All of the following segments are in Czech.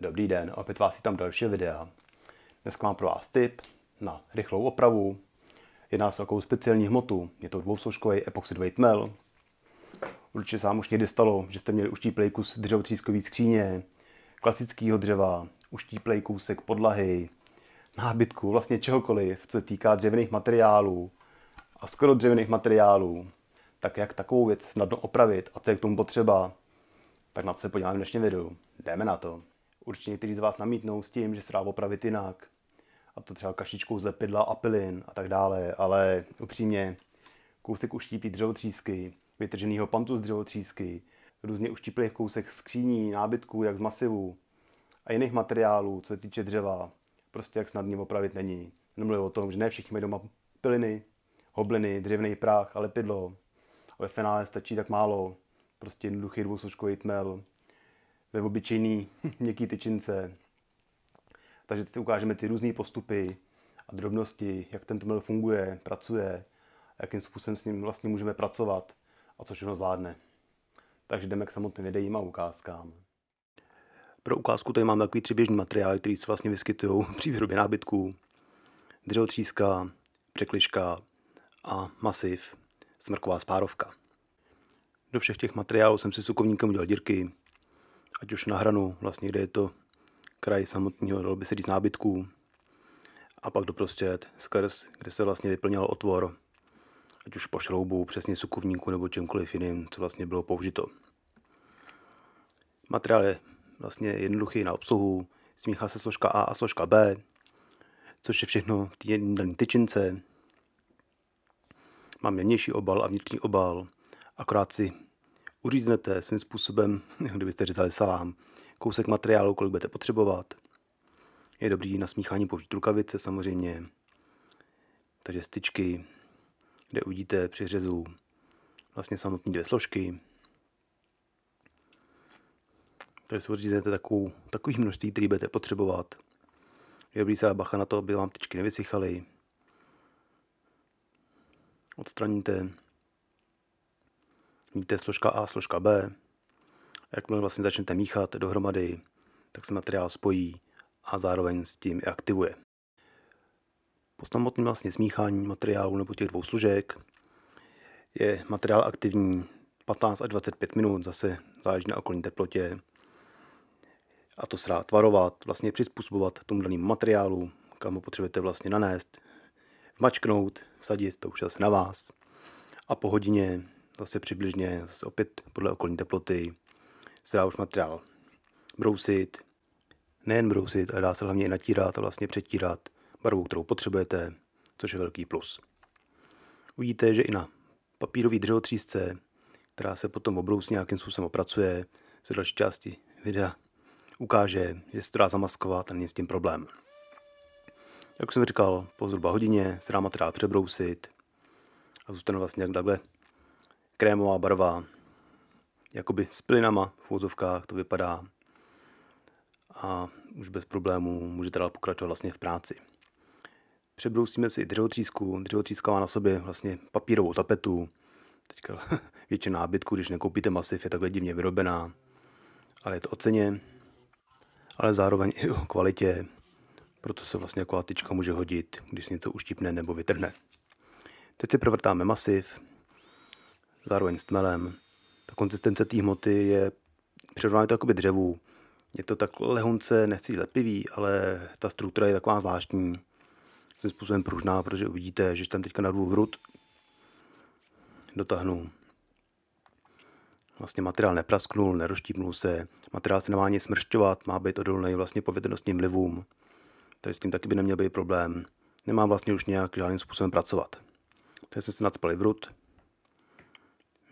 Dobrý den, opět vás vítám další videa. Dneska mám pro vás tip na rychlou opravu. Jedná se o takovou speciální hmotu. Je to dvousložkový epoxidový tmel. Určitě se vám už někdy stalo, že jste měli uštíplej kus dřevotřískový skříně, klasického dřeva, uštíplej kousek podlahy, nábytku, vlastně čehokoliv, co se týká dřevěných materiálů a skoro dřevěných materiálů. Tak jak takovou věc snadno opravit a co je k tomu potřeba, tak na to se podíváme v dnešním videu. Jdeme na to určitě někteří z vás namítnou s tím, že se dá opravit jinak. A to třeba kašičkou z lepidla, pilin a tak dále, ale upřímně, kousek uštípí dřevotřísky, vytrženýho pantu z dřevotřísky, různě uštíplých kousek skříní, nábytků, jak z masivu a jiných materiálů, co se týče dřeva, prostě jak snadný opravit není. Nemluvím o tom, že ne všichni mají doma piliny, hobliny, dřevný prach a lepidlo. A ve finále stačí tak málo, prostě jednoduchý dvousložkový tmel, ve obyčejný měkký tyčince. Takže teď si ukážeme ty různé postupy a drobnosti, jak tento mel funguje, pracuje, jakým způsobem s ním vlastně můžeme pracovat a co všechno zvládne. Takže jdeme k samotným videím a ukázkám. Pro ukázku tady mám takový tři běžný materiály, které se vlastně vyskytují při výrobě nábytků. Dřevotříska, překliška a masiv, smrková spárovka. Do všech těch materiálů jsem si sukovníkem udělal dírky, ať už na hranu, vlastně, kde je to kraj samotného, dalo by se říct, nábytků, a pak do doprostřed, skrz, kde se vlastně vyplňal otvor, ať už po šroubu, přesně sukovníku nebo čemkoliv jiným, co vlastně bylo použito. Materiál je vlastně jednoduchý na obsluhu, smíchá se složka A a složka B, což je všechno v té dané tyčince. Mám jemnější obal a vnitřní obal, akorát si uříznete svým způsobem, kdybyste řezali salám, kousek materiálu, kolik budete potřebovat. Je dobrý na smíchání použít rukavice samozřejmě, takže styčky, kde uvidíte při řezu vlastně samotné dvě složky. Takže si odříznete takovou, takový množství, který budete potřebovat. Je dobrý se bacha na to, aby vám tyčky nevysychaly. Odstraníte Mít složka A, složka B. Jakmile vlastně začnete míchat dohromady, tak se materiál spojí a zároveň s tím i aktivuje. Po samotném vlastně smíchání materiálu nebo těch dvou služek je materiál aktivní 15 až 25 minut, zase záleží na okolní teplotě. A to se dá tvarovat, vlastně přizpůsobovat tomu danému materiálu, kam ho potřebujete vlastně nanést, mačknout, vsadit, to už zase na vás. A po hodině zase přibližně, zase opět podle okolní teploty, se dá už materiál brousit, nejen brousit, ale dá se hlavně i natírat a vlastně přetírat barvou, kterou potřebujete, což je velký plus. Uvidíte, že i na papírový dřevotřísce, která se potom obrousí nějakým způsobem opracuje, se další části videa ukáže, že se to dá zamaskovat a není s tím problém. Jak jsem říkal, po zhruba hodině se dá materiál přebrousit a zůstane vlastně jak takhle krémová barva, jakoby s plynama v fouzovkách to vypadá a už bez problémů můžete dál pokračovat vlastně v práci. Přebrousíme si dřevotřísku, dřevotříska má na sobě vlastně papírovou tapetu, teďka většina nábytku, když nekoupíte masiv, je takhle divně vyrobená, ale je to o ceně, ale zároveň i o kvalitě, proto se vlastně taková tyčka může hodit, když se něco uštipne nebo vytrhne. Teď si provrtáme masiv, zároveň s tmelem. Ta konzistence té hmoty je přirovnána to jakoby dřevu. Je to tak lehonce, nechci lepivý, ale ta struktura je taková zvláštní. Jsem způsobem pružná, protože uvidíte, že tam teďka narvu hrud dotáhnu. Vlastně materiál neprasknul, neroštípnul se, materiál se nemá ani smršťovat, má být odolný vlastně povětrnostním vlivům. Tady s tím taky by neměl být problém. Nemám vlastně už nějak žádným způsobem pracovat. Tady jsem se nadspal vrut,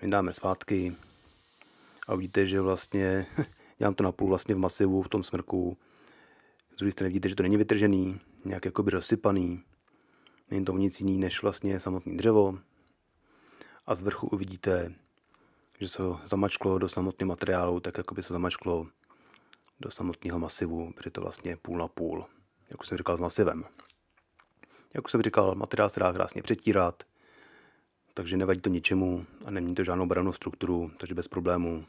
vydáme zpátky a vidíte, že vlastně dělám to napůl vlastně v masivu, v tom smrku. Z druhé strany vidíte, že to není vytržený, nějak jakoby rozsypaný. Není to nic jiný než vlastně samotné dřevo. A z vrchu uvidíte, že se zamačklo do samotného materiálu, tak jakoby se zamačklo do samotného masivu, protože to vlastně půl na půl, jak už jsem říkal s masivem. Jak už jsem říkal, materiál se dá krásně přetírat, takže nevadí to ničemu a nemění to žádnou branou strukturu, takže bez problémů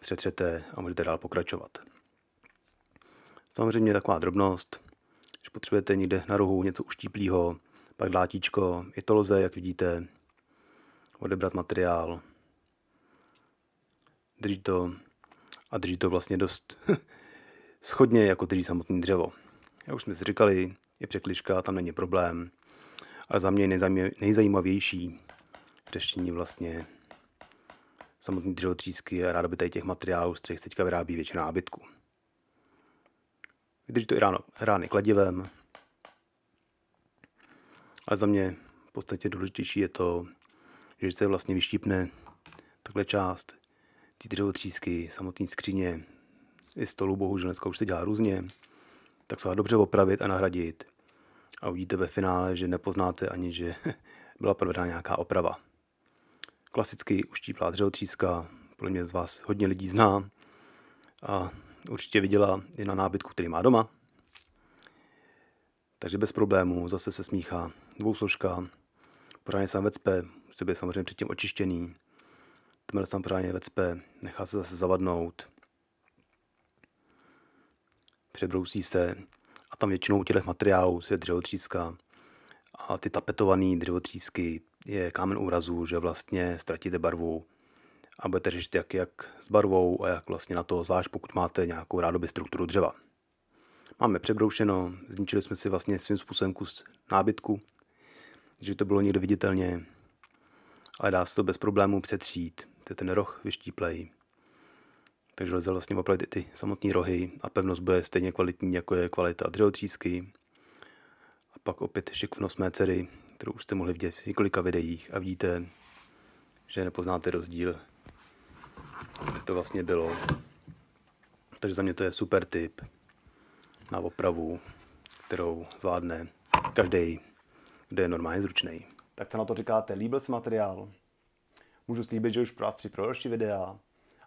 přetřete a můžete dál pokračovat. Samozřejmě taková drobnost, když potřebujete někde na rohu něco uštíplého, pak dlátíčko, i to lze, jak vidíte, odebrat materiál, drží to a drží to vlastně dost schodně jako drží samotné dřevo. Jak už jsme si říkali, je překliška, tam není problém, ale za mě nejzajímavější řešení vlastně samotný dřevotřísky a by tady těch materiálů, z kterých se teďka vyrábí většina nábytku. Vydrží to i ráno, rány kladivem, ale za mě v podstatě důležitější je to, že se vlastně vyštípne takhle část ty dřevotřísky, samotné skříně, i stolu, bohužel dneska už se dělá různě, tak se dá dobře opravit a nahradit a uvidíte ve finále, že nepoznáte ani, že byla provedena nějaká oprava. Klasický uštíplá dřevotříska, podle mě z vás hodně lidí zná a určitě viděla i na nábytku, který má doma. Takže bez problémů, zase se smíchá dvousložka, pořádně sám vecpe, musí být samozřejmě předtím očištěný, tmr sám pořádně vecpe, nechá se zase zavadnout, přebrousí se, a tam většinou u těch materiálů je dřevotříska a ty tapetované dřevotřísky je kámen úrazu, že vlastně ztratíte barvu a budete řešit jak, jak s barvou a jak vlastně na to, zvlášť pokud máte nějakou rádoby strukturu dřeva. Máme přebroušeno, zničili jsme si vlastně svým způsobem kus nábytku, že to bylo někde viditelně, ale dá se to bez problémů přetřít. To je ten roh vyštíplej, takže lze vlastně i ty samotné rohy a pevnost bude stejně kvalitní, jako je kvalita dřevotřísky. A pak opět šikvnost mé dcery, kterou už jste mohli vidět v několika videích a vidíte, že nepoznáte rozdíl. To vlastně bylo. Takže za mě to je super tip na opravu, kterou zvládne každý, kde je normálně zručný. Tak co na to říkáte, líbil se materiál? Můžu slíbit, že už pro vás připravu další videa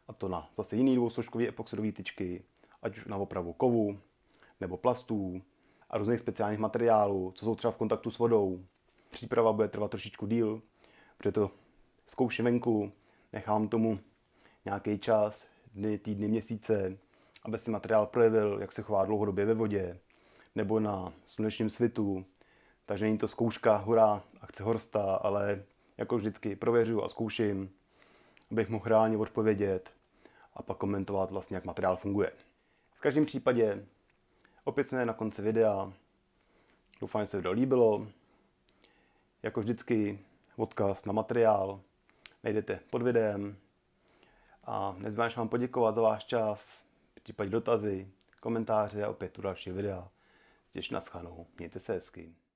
a to na zase jiný dvousložkový epoxidové tyčky, ať už na opravu kovu nebo plastů a různých speciálních materiálů, co jsou třeba v kontaktu s vodou. Příprava bude trvat trošičku díl, protože to zkouším venku, nechám tomu nějaký čas, dny, týdny, měsíce, aby si materiál projevil, jak se chová dlouhodobě ve vodě nebo na slunečním svitu. Takže není to zkouška, hurá, akce horsta, ale jako vždycky prověřuju a zkouším, abych mohl reálně odpovědět a pak komentovat vlastně, jak materiál funguje. V každém případě opět jsme na konci videa. Doufám, že se to líbilo. Jako vždycky odkaz na materiál najdete pod videem. A nezbývá, vám poděkovat za váš čas, případně dotazy, komentáře a opět u dalšího videa. Těž na schanou. Mějte se hezky.